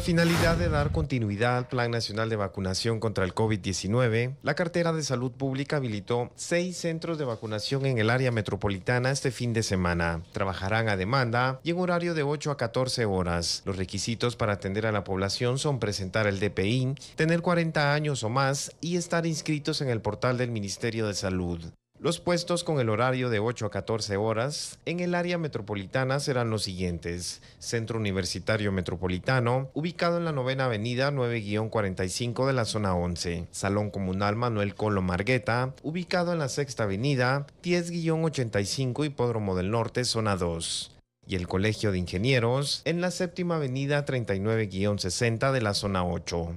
finalidad de dar continuidad al Plan Nacional de Vacunación contra el COVID-19, la cartera de salud pública habilitó seis centros de vacunación en el área metropolitana este fin de semana. Trabajarán a demanda y en horario de 8 a 14 horas. Los requisitos para atender a la población son presentar el DPI, tener 40 años o más y estar inscritos en el portal del Ministerio de Salud. Los puestos con el horario de 8 a 14 horas en el área metropolitana serán los siguientes. Centro Universitario Metropolitano, ubicado en la novena avenida 9-45 de la zona 11. Salón Comunal Manuel Colo Margueta, ubicado en la sexta avenida 10-85 Hipódromo del Norte, zona 2 y el Colegio de Ingenieros en la séptima avenida 39-60 de la zona 8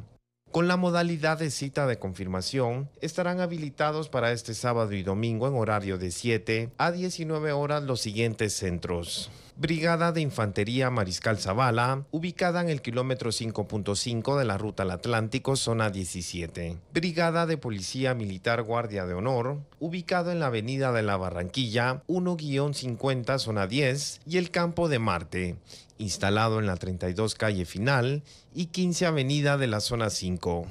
con la modalidad de cita de confirmación, estarán habilitados para este sábado y domingo en horario de 7 a 19 horas los siguientes centros. Brigada de Infantería Mariscal Zavala, ubicada en el kilómetro 5.5 de la Ruta al Atlántico, zona 17. Brigada de Policía Militar Guardia de Honor, ubicado en la Avenida de la Barranquilla, 1-50, zona 10, y el Campo de Marte, instalado en la 32 calle final y 15 avenida de la zona 5.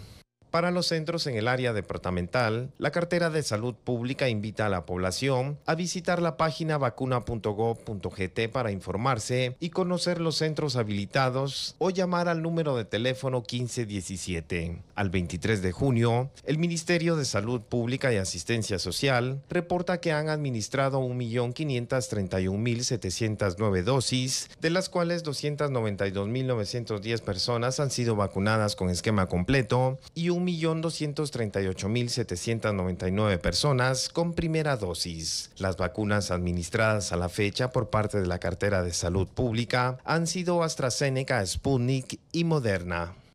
Para los centros en el área departamental, la cartera de salud pública invita a la población a visitar la página vacuna.gov.gt para informarse y conocer los centros habilitados o llamar al número de teléfono 1517. Al 23 de junio, el Ministerio de Salud Pública y Asistencia Social reporta que han administrado 1.531.709 dosis, de las cuales 292.910 personas han sido vacunadas con esquema completo y un 1.238.799 personas con primera dosis. Las vacunas administradas a la fecha por parte de la cartera de salud pública han sido AstraZeneca, Sputnik y Moderna.